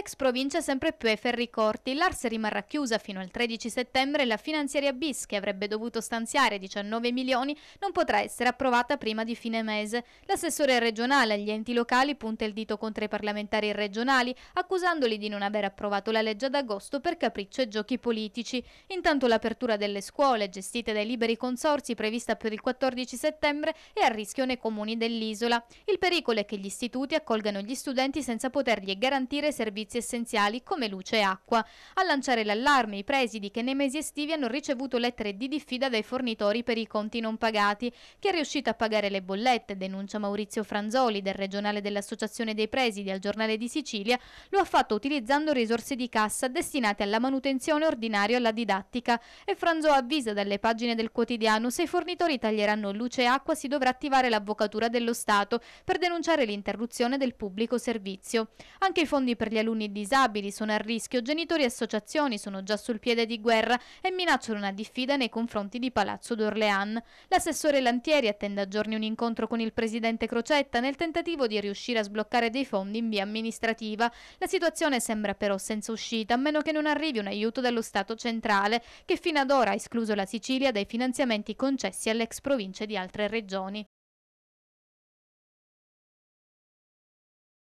Index provincia sempre più ai ferri corti. L'Ars rimarrà chiusa fino al 13 settembre e la finanziaria BIS, che avrebbe dovuto stanziare 19 milioni, non potrà essere approvata prima di fine mese. L'assessore regionale agli enti locali punta il dito contro i parlamentari regionali, accusandoli di non aver approvato la legge ad agosto per capriccio e giochi politici. Intanto l'apertura delle scuole, gestite dai liberi consorsi, prevista per il 14 settembre, è a rischio nei comuni dell'isola. Il pericolo è che gli istituti accolgano gli studenti senza potergli garantire servizi servizi essenziali come luce e acqua. A lanciare l'allarme i presidi che nei mesi estivi hanno ricevuto lettere di diffida dai fornitori per i conti non pagati. Chi è riuscito a pagare le bollette, denuncia Maurizio Franzoli del regionale dell'Associazione dei Presidi al Giornale di Sicilia, lo ha fatto utilizzando risorse di cassa destinate alla manutenzione ordinaria e alla didattica e Franzò avvisa dalle pagine del quotidiano se i fornitori taglieranno luce e acqua si dovrà attivare l'avvocatura dello Stato per denunciare l'interruzione del pubblico servizio. Anche i fondi per gli alunni alunni disabili sono a rischio, genitori e associazioni sono già sul piede di guerra e minacciano una diffida nei confronti di Palazzo d'Orléans. L'assessore Lantieri attende a giorni un incontro con il presidente Crocetta nel tentativo di riuscire a sbloccare dei fondi in via amministrativa. La situazione sembra però senza uscita, a meno che non arrivi un aiuto dallo Stato centrale, che fino ad ora ha escluso la Sicilia dai finanziamenti concessi alle ex province di altre regioni.